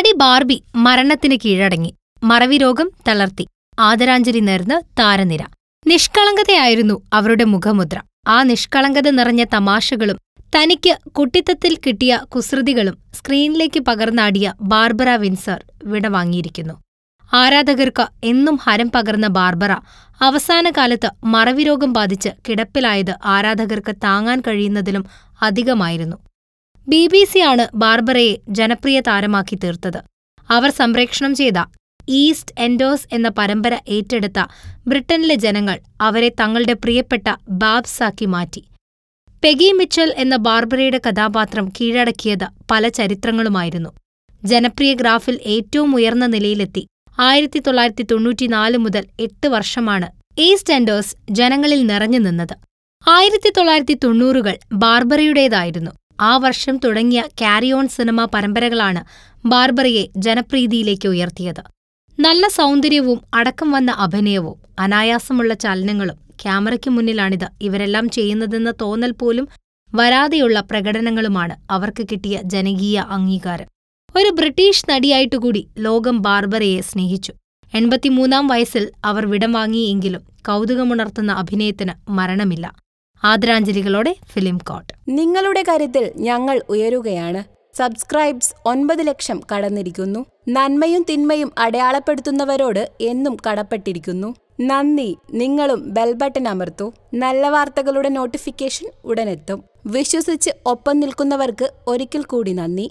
നടി ബാർബി മരണത്തിന് കീഴടങ്ങി മറവിരോഗം തളർത്തി ആദരാഞ്ജലി നേർന്ന് താരനിര നിഷ്കളങ്കതയായിരുന്നു അവരുടെ മുഖമുദ്ര ആ നിഷ്കളങ്കത നിറഞ്ഞ തമാശകളും തനിക്ക് കുട്ടിത്തത്തിൽ കിട്ടിയ കുസൃതികളും സ്ക്രീനിലേക്ക് പകർന്നാടിയ ബാർബറ വിൻസർ വിടവാങ്ങിയിരിക്കുന്നു ആരാധകർക്ക് എന്നും ഹരം പകർന്ന ബാർബറ അവസാന കാലത്ത് മറവിരോഗം ബാധിച്ച് കിടപ്പിലായത് ആരാധകർക്ക് താങ്ങാൻ കഴിയുന്നതിലും അധികമായിരുന്നു ബി ബി സിയാണ് ബാർബറയെ ജനപ്രിയ താരമാക്കി തീർത്തത് അവർ സംപ്രേക്ഷണം ചെയ്ത ഈസ്റ്റ് എൻഡോസ് എന്ന പരമ്പര ഏറ്റെടുത്ത ബ്രിട്ടനിലെ ജനങ്ങൾ അവരെ തങ്ങളുടെ പ്രിയപ്പെട്ട ബാബ്സാക്കി മാറ്റി പെഗി മിച്ചൽ എന്ന ബാർബറയുടെ കഥാപാത്രം കീഴടക്കിയത് പല ചരിത്രങ്ങളുമായിരുന്നു ജനപ്രിയ ഗ്രാഫിൽ ഏറ്റവും ഉയർന്ന നിലയിലെത്തി ആയിരത്തി തൊള്ളായിരത്തി തൊണ്ണൂറ്റിനാല് മുതൽ എട്ട് വർഷമാണ് ഈസ്റ്റ് എൻഡോസ് ജനങ്ങളിൽ നിറഞ്ഞു നിന്നത് ആയിരത്തി തൊള്ളായിരത്തി തൊണ്ണൂറുകൾ ബാർബറയുടേതായിരുന്നു ആ വർഷം തുടങ്ങിയ ക്യാരി ഓൺ സിനിമ പരമ്പരകളാണ് ബാർബറയെ ജനപ്രീതിയിലേക്ക് ഉയർത്തിയത് നല്ല സൗന്ദര്യവും അടക്കം വന്ന അഭിനയവും അനായാസമുള്ള ചലനങ്ങളും ക്യാമറയ്ക്ക് മുന്നിലാണിത് ഇവരെല്ലാം ചെയ്യുന്നതെന്ന തോന്നൽ പോലും വരാതെയുള്ള പ്രകടനങ്ങളുമാണ് അവർക്ക് കിട്ടിയ ജനകീയ അംഗീകാരം ഒരു ബ്രിട്ടീഷ് നടിയായിട്ടുകൂടി ലോകം ബാർബറയെ സ്നേഹിച്ചു എൺപത്തിമൂന്നാം വയസ്സിൽ അവർ വിടം വാങ്ങിയെങ്കിലും കൗതുകമുണർത്തുന്ന അഭിനയത്തിന് മരണമില്ല ആദരാഞ്ജലികളോടെ ഫിലിം കോട്ട് നിങ്ങളുടെ കാര്യത്തിൽ ഞങ്ങൾ ഉയരുകയാണ് സബ്സ്ക്രൈബ്സ് ഒൻപത് ലക്ഷം കടന്നിരിക്കുന്നു നന്മയും തിന്മയും അടയാളപ്പെടുത്തുന്നവരോട് എന്നും കടപ്പെട്ടിരിക്കുന്നു നന്ദി നിങ്ങളും ബെൽ ബട്ടൺ അമർത്തു നല്ല വാർത്തകളുടെ നോട്ടിഫിക്കേഷൻ ഉടനെത്തും വിശ്വസിച്ച് ഒപ്പം നിൽക്കുന്നവർക്ക് ഒരിക്കൽ കൂടി നന്ദി